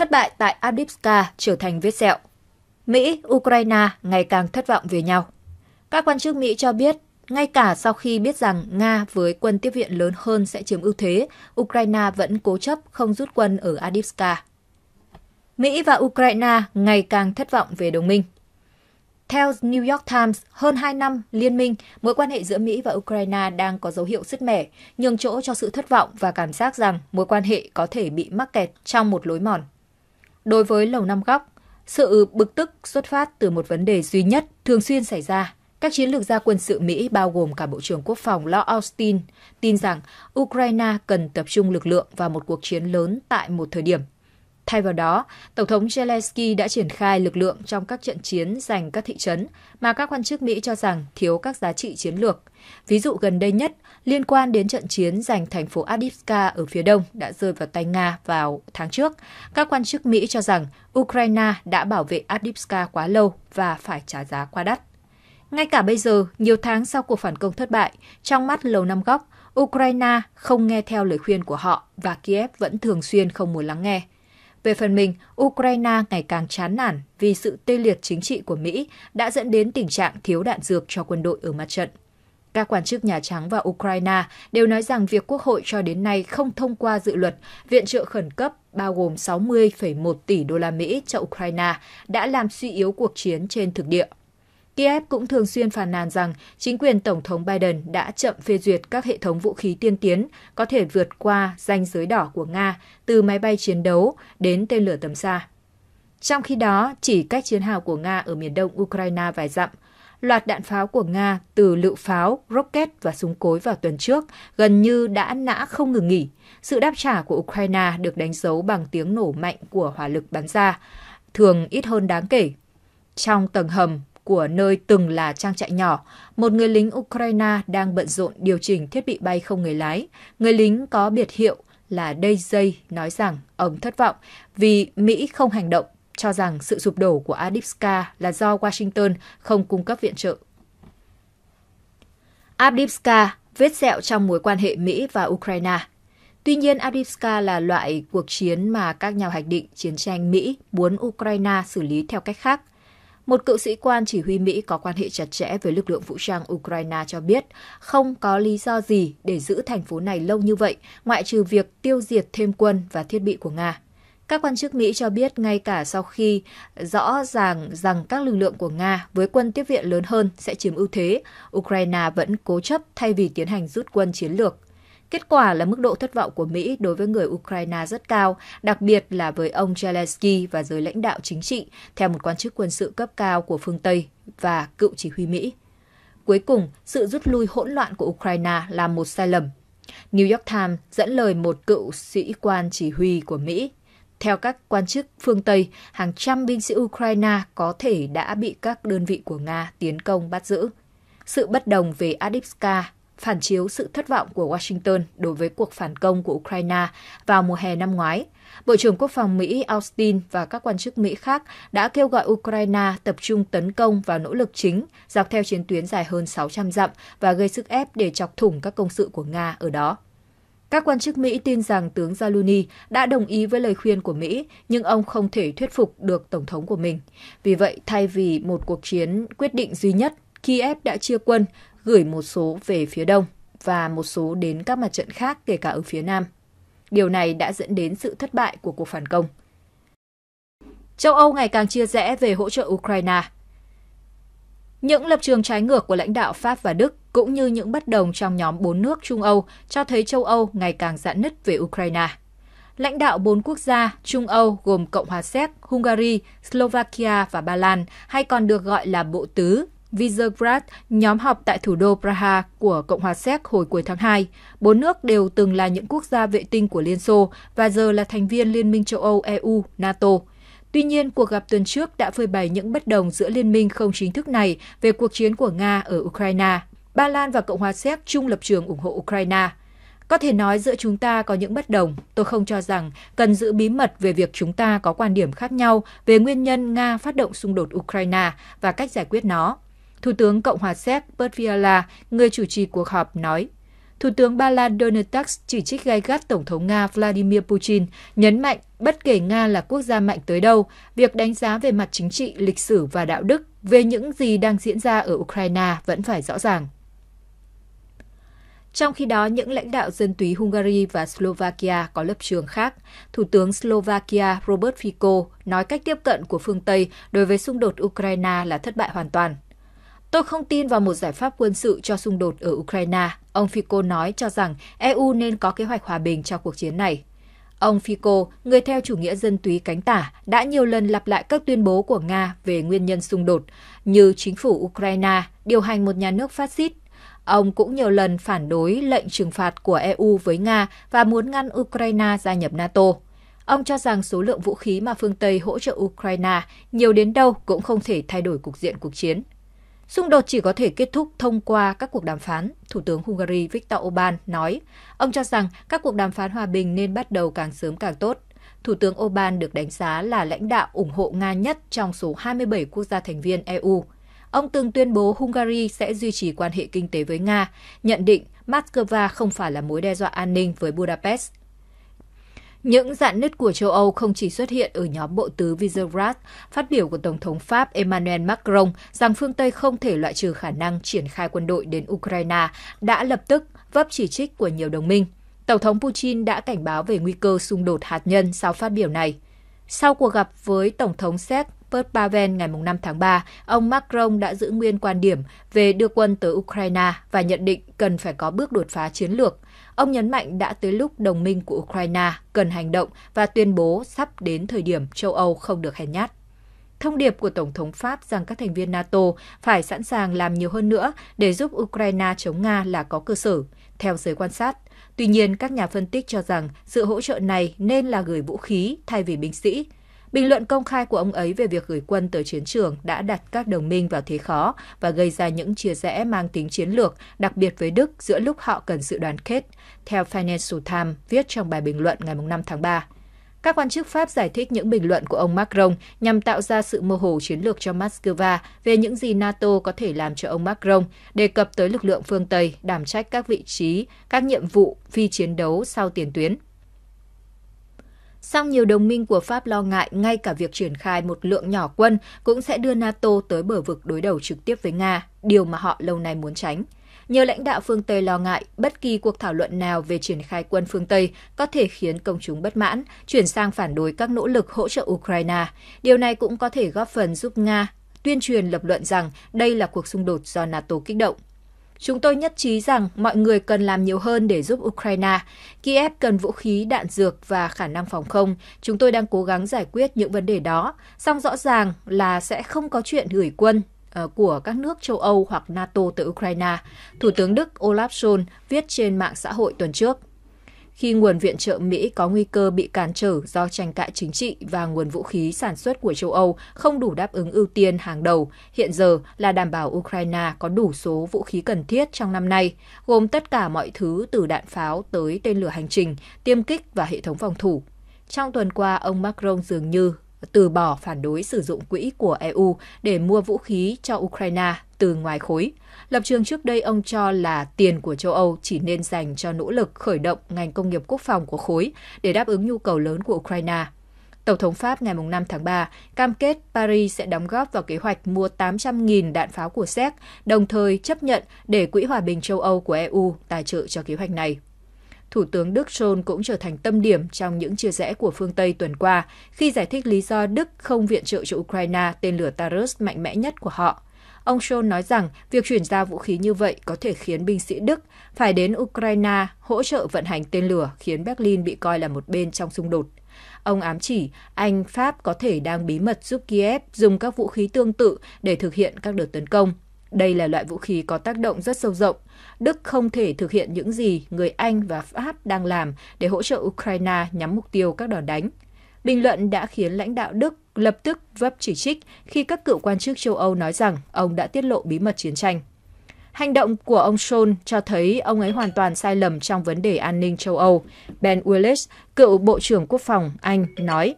Thất bại tại Abdivka trở thành vết sẹo. Mỹ, Ukraine ngày càng thất vọng về nhau. Các quan chức Mỹ cho biết, ngay cả sau khi biết rằng Nga với quân tiếp viện lớn hơn sẽ chiếm ưu thế, Ukraine vẫn cố chấp không rút quân ở Adivska. Mỹ và Ukraine ngày càng thất vọng về đồng minh. Theo New York Times, hơn 2 năm liên minh, mối quan hệ giữa Mỹ và Ukraine đang có dấu hiệu sứt mẻ, nhường chỗ cho sự thất vọng và cảm giác rằng mối quan hệ có thể bị mắc kẹt trong một lối mòn Đối với Lầu Năm Góc, sự bực tức xuất phát từ một vấn đề duy nhất thường xuyên xảy ra. Các chiến lược gia quân sự Mỹ bao gồm cả Bộ trưởng Quốc phòng Lloyd Austin tin rằng Ukraine cần tập trung lực lượng vào một cuộc chiến lớn tại một thời điểm Thay vào đó, Tổng thống Zelensky đã triển khai lực lượng trong các trận chiến giành các thị trấn mà các quan chức Mỹ cho rằng thiếu các giá trị chiến lược. Ví dụ gần đây nhất liên quan đến trận chiến giành thành phố Adivka ở phía đông đã rơi vào tay Nga vào tháng trước. Các quan chức Mỹ cho rằng Ukraine đã bảo vệ Adivka quá lâu và phải trả giá quá đắt. Ngay cả bây giờ, nhiều tháng sau cuộc phản công thất bại, trong mắt Lầu Năm Góc, Ukraine không nghe theo lời khuyên của họ và Kiev vẫn thường xuyên không muốn lắng nghe. Về phần mình, Ukraine ngày càng chán nản vì sự tê liệt chính trị của Mỹ đã dẫn đến tình trạng thiếu đạn dược cho quân đội ở mặt trận. Các quan chức Nhà Trắng và Ukraine đều nói rằng việc Quốc hội cho đến nay không thông qua dự luật viện trợ khẩn cấp bao gồm 60,1 tỷ đô la Mỹ cho Ukraine đã làm suy yếu cuộc chiến trên thực địa. Kiev cũng thường xuyên phàn nàn rằng chính quyền Tổng thống Biden đã chậm phê duyệt các hệ thống vũ khí tiên tiến có thể vượt qua ranh giới đỏ của Nga từ máy bay chiến đấu đến tên lửa tầm xa. Trong khi đó, chỉ cách chiến hào của Nga ở miền đông Ukraine vài dặm, loạt đạn pháo của Nga từ lựu pháo, rocket và súng cối vào tuần trước gần như đã nã không ngừng nghỉ. Sự đáp trả của Ukraine được đánh dấu bằng tiếng nổ mạnh của hỏa lực bắn ra, thường ít hơn đáng kể. Trong tầng hầm của nơi từng là trang trại nhỏ, một người lính Ukraine đang bận rộn điều chỉnh thiết bị bay không người lái. Người lính có biệt hiệu là Daisy nói rằng ông thất vọng vì Mỹ không hành động, cho rằng sự sụp đổ của Adipska là do Washington không cung cấp viện trợ. Adipska vết sẹo trong mối quan hệ Mỹ và Ukraine. Tuy nhiên, Avdiivka là loại cuộc chiến mà các nhà hoạch định chiến tranh Mỹ muốn Ukraine xử lý theo cách khác một cựu sĩ quan chỉ huy Mỹ có quan hệ chặt chẽ với lực lượng vũ trang Ukraine cho biết không có lý do gì để giữ thành phố này lâu như vậy, ngoại trừ việc tiêu diệt thêm quân và thiết bị của Nga. Các quan chức Mỹ cho biết ngay cả sau khi rõ ràng rằng các lực lượng của Nga với quân tiếp viện lớn hơn sẽ chiếm ưu thế, Ukraine vẫn cố chấp thay vì tiến hành rút quân chiến lược. Kết quả là mức độ thất vọng của Mỹ đối với người Ukraine rất cao, đặc biệt là với ông Zelensky và giới lãnh đạo chính trị, theo một quan chức quân sự cấp cao của phương Tây và cựu chỉ huy Mỹ. Cuối cùng, sự rút lui hỗn loạn của Ukraine là một sai lầm. New York Times dẫn lời một cựu sĩ quan chỉ huy của Mỹ theo các quan chức phương Tây, hàng trăm binh sĩ Ukraine có thể đã bị các đơn vị của Nga tiến công bắt giữ. Sự bất đồng về Adipska phản chiếu sự thất vọng của Washington đối với cuộc phản công của Ukraine vào mùa hè năm ngoái. Bộ trưởng Quốc phòng Mỹ Austin và các quan chức Mỹ khác đã kêu gọi Ukraine tập trung tấn công vào nỗ lực chính dọc theo chiến tuyến dài hơn 600 dặm và gây sức ép để chọc thủng các công sự của Nga ở đó. Các quan chức Mỹ tin rằng tướng Zaluni đã đồng ý với lời khuyên của Mỹ, nhưng ông không thể thuyết phục được Tổng thống của mình. Vì vậy, thay vì một cuộc chiến quyết định duy nhất, Kiev đã chia quân gửi một số về phía đông và một số đến các mặt trận khác kể cả ở phía nam. Điều này đã dẫn đến sự thất bại của cuộc phản công. Châu Âu ngày càng chia rẽ về hỗ trợ Ukraine. Những lập trường trái ngược của lãnh đạo Pháp và Đức cũng như những bất đồng trong nhóm bốn nước Trung Âu cho thấy châu Âu ngày càng giãn nứt về Ukraine. Lãnh đạo bốn quốc gia Trung Âu gồm Cộng hòa Séc, Hungary, Slovakia và Ba Lan hay còn được gọi là Bộ Tứ Visegrad, nhóm họp tại thủ đô Praha của Cộng hòa Séc hồi cuối tháng 2. Bốn nước đều từng là những quốc gia vệ tinh của Liên Xô và giờ là thành viên Liên minh châu Âu, EU, NATO. Tuy nhiên, cuộc gặp tuần trước đã phơi bày những bất đồng giữa liên minh không chính thức này về cuộc chiến của Nga ở Ukraine. Ba Lan và Cộng hòa Séc chung lập trường ủng hộ Ukraine. Có thể nói giữa chúng ta có những bất đồng, tôi không cho rằng cần giữ bí mật về việc chúng ta có quan điểm khác nhau về nguyên nhân Nga phát động xung đột Ukraine và cách giải quyết nó. Thủ tướng Cộng hòa Séc Bert người chủ trì cuộc họp, nói Thủ tướng Ba Lan Donald Tusk chỉ trích gai gắt Tổng thống Nga Vladimir Putin, nhấn mạnh bất kể Nga là quốc gia mạnh tới đâu, việc đánh giá về mặt chính trị, lịch sử và đạo đức về những gì đang diễn ra ở Ukraine vẫn phải rõ ràng. Trong khi đó, những lãnh đạo dân túy Hungary và Slovakia có lập trường khác. Thủ tướng Slovakia Robert Fico nói cách tiếp cận của phương Tây đối với xung đột Ukraine là thất bại hoàn toàn. Tôi không tin vào một giải pháp quân sự cho xung đột ở Ukraine. Ông Fico nói cho rằng EU nên có kế hoạch hòa bình cho cuộc chiến này. Ông Fico, người theo chủ nghĩa dân túy cánh tả, đã nhiều lần lặp lại các tuyên bố của Nga về nguyên nhân xung đột, như chính phủ Ukraine điều hành một nhà nước phát xít. Ông cũng nhiều lần phản đối lệnh trừng phạt của EU với Nga và muốn ngăn Ukraine gia nhập NATO. Ông cho rằng số lượng vũ khí mà phương Tây hỗ trợ Ukraine nhiều đến đâu cũng không thể thay đổi cục diện cuộc chiến. Xung đột chỉ có thể kết thúc thông qua các cuộc đàm phán, Thủ tướng Hungary Viktor Orbán nói. Ông cho rằng các cuộc đàm phán hòa bình nên bắt đầu càng sớm càng tốt. Thủ tướng Orbán được đánh giá là lãnh đạo ủng hộ Nga nhất trong số 27 quốc gia thành viên EU. Ông từng tuyên bố Hungary sẽ duy trì quan hệ kinh tế với Nga, nhận định Moscow không phải là mối đe dọa an ninh với Budapest những dạn nứt của châu Âu không chỉ xuất hiện ở nhóm bộ tứ Visegrad, phát biểu của Tổng thống Pháp Emmanuel Macron rằng phương Tây không thể loại trừ khả năng triển khai quân đội đến Ukraine đã lập tức vấp chỉ trích của nhiều đồng minh. Tổng thống Putin đã cảnh báo về nguy cơ xung đột hạt nhân sau phát biểu này. Sau cuộc gặp với Tổng thống Séc Pert Pavel ngày 5 tháng 3, ông Macron đã giữ nguyên quan điểm về đưa quân tới Ukraine và nhận định cần phải có bước đột phá chiến lược. Ông nhấn mạnh đã tới lúc đồng minh của Ukraine cần hành động và tuyên bố sắp đến thời điểm châu Âu không được hèn nhát. Thông điệp của Tổng thống Pháp rằng các thành viên NATO phải sẵn sàng làm nhiều hơn nữa để giúp Ukraine chống Nga là có cơ sở. Theo giới quan sát, Tuy nhiên, các nhà phân tích cho rằng sự hỗ trợ này nên là gửi vũ khí thay vì binh sĩ. Bình luận công khai của ông ấy về việc gửi quân tới chiến trường đã đặt các đồng minh vào thế khó và gây ra những chia rẽ mang tính chiến lược, đặc biệt với Đức giữa lúc họ cần sự đoàn kết, theo Financial Times viết trong bài bình luận ngày 5 tháng 3. Các quan chức Pháp giải thích những bình luận của ông Macron nhằm tạo ra sự mơ hồ chiến lược cho Moscow về những gì NATO có thể làm cho ông Macron, đề cập tới lực lượng phương Tây đảm trách các vị trí, các nhiệm vụ phi chiến đấu sau tiền tuyến. Song nhiều đồng minh của Pháp lo ngại ngay cả việc triển khai một lượng nhỏ quân cũng sẽ đưa NATO tới bờ vực đối đầu trực tiếp với Nga, điều mà họ lâu nay muốn tránh nhiều lãnh đạo phương Tây lo ngại bất kỳ cuộc thảo luận nào về triển khai quân phương Tây có thể khiến công chúng bất mãn, chuyển sang phản đối các nỗ lực hỗ trợ Ukraine. Điều này cũng có thể góp phần giúp Nga tuyên truyền lập luận rằng đây là cuộc xung đột do NATO kích động. Chúng tôi nhất trí rằng mọi người cần làm nhiều hơn để giúp Ukraine. Kiev cần vũ khí, đạn dược và khả năng phòng không. Chúng tôi đang cố gắng giải quyết những vấn đề đó, song rõ ràng là sẽ không có chuyện gửi quân Ờ, của các nước châu Âu hoặc NATO từ Ukraine, Thủ tướng Đức Olaf Scholz viết trên mạng xã hội tuần trước. Khi nguồn viện trợ Mỹ có nguy cơ bị cản trở do tranh cãi chính trị và nguồn vũ khí sản xuất của châu Âu không đủ đáp ứng ưu tiên hàng đầu, hiện giờ là đảm bảo Ukraine có đủ số vũ khí cần thiết trong năm nay, gồm tất cả mọi thứ từ đạn pháo tới tên lửa hành trình, tiêm kích và hệ thống phòng thủ. Trong tuần qua, ông Macron dường như từ bỏ phản đối sử dụng quỹ của EU để mua vũ khí cho Ukraine từ ngoài khối. Lập trường trước đây ông cho là tiền của châu Âu chỉ nên dành cho nỗ lực khởi động ngành công nghiệp quốc phòng của khối để đáp ứng nhu cầu lớn của Ukraine. Tổng thống Pháp ngày 5 tháng 3 cam kết Paris sẽ đóng góp vào kế hoạch mua 800.000 đạn pháo của Séc, đồng thời chấp nhận để Quỹ Hòa bình châu Âu của EU tài trợ cho kế hoạch này. Thủ tướng Đức Schol cũng trở thành tâm điểm trong những chia rẽ của phương Tây tuần qua khi giải thích lý do Đức không viện trợ cho Ukraine tên lửa Taurus mạnh mẽ nhất của họ. Ông Schol nói rằng việc chuyển giao vũ khí như vậy có thể khiến binh sĩ Đức phải đến Ukraine hỗ trợ vận hành tên lửa khiến Berlin bị coi là một bên trong xung đột. Ông ám chỉ Anh, Pháp có thể đang bí mật giúp Kiev dùng các vũ khí tương tự để thực hiện các đợt tấn công. Đây là loại vũ khí có tác động rất sâu rộng. Đức không thể thực hiện những gì người Anh và Pháp đang làm để hỗ trợ Ukraine nhắm mục tiêu các đòn đánh. Bình luận đã khiến lãnh đạo Đức lập tức vấp chỉ trích khi các cựu quan chức châu Âu nói rằng ông đã tiết lộ bí mật chiến tranh. Hành động của ông Scholz cho thấy ông ấy hoàn toàn sai lầm trong vấn đề an ninh châu Âu. Ben Willis, cựu Bộ trưởng Quốc phòng Anh, nói